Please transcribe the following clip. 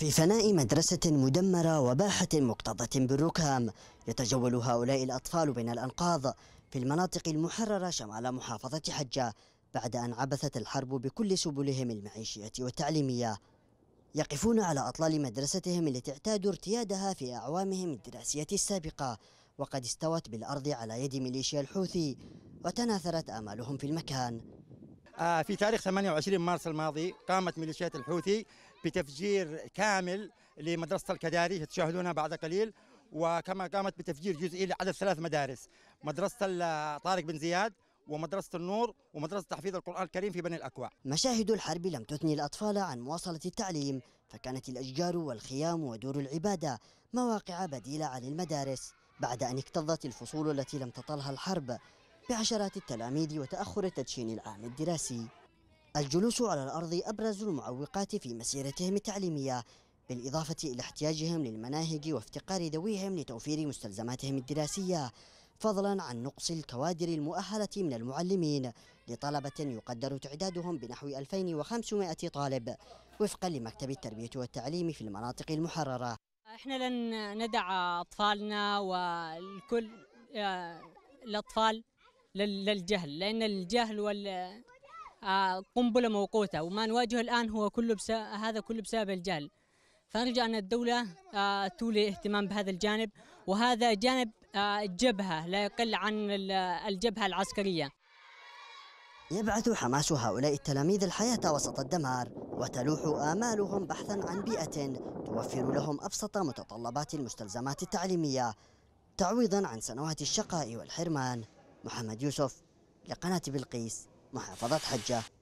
في فناء مدرسة مدمرة وباحة مكتظة بالركام يتجول هؤلاء الأطفال بين الأنقاض في المناطق المحررة شمال محافظة حجة بعد أن عبثت الحرب بكل سبلهم المعيشية والتعليمية يقفون على أطلال مدرستهم التي اعتادوا ارتيادها في أعوامهم الدراسية السابقة وقد استوت بالأرض على يد ميليشيا الحوثي وتناثرت آمالهم في المكان آه، في تاريخ 28 مارس الماضي قامت ميليشيات الحوثي بتفجير كامل لمدرسة الكداري تشاهدونها بعد قليل وكما قامت بتفجير جزئي لعدد ثلاث مدارس مدرسة طارق بن زياد ومدرسة النور ومدرسة تحفيظ القرآن الكريم في بني الأكوع مشاهد الحرب لم تثني الأطفال عن مواصلة التعليم فكانت الأشجار والخيام ودور العبادة مواقع بديلة عن المدارس بعد أن اكتظت الفصول التي لم تطلها الحرب بعشرات التلاميذ وتأخر التدشين العام الدراسي الجلوس على الأرض أبرز المعوقات في مسيرتهم التعليمية بالإضافة إلى احتياجهم للمناهج وافتقار ذويهم لتوفير مستلزماتهم الدراسية فضلا عن نقص الكوادر المؤهلة من المعلمين لطلبة يقدر تعدادهم بنحو 2500 طالب وفقا لمكتب التربية والتعليم في المناطق المحررة احنا لن ندع أطفالنا والكل آه، الأطفال للجهل لأن الجهل وال آه، قنبلة موقوتة وما نواجهه الآن هو كله بس... هذا كله بسبب الجهل فنرجع أن الدولة آه، تولي اهتمام بهذا الجانب وهذا جانب آه، الجبهة لا يقل عن الجبهة العسكرية يبعث حماس هؤلاء التلاميذ الحياة وسط الدمار وتلوح آمالهم بحثا عن بيئة توفر لهم أبسط متطلبات المستلزمات التعليمية تعويضا عن سنوات الشقاء والحرمان محمد يوسف لقناة بلقيس محافظة حجة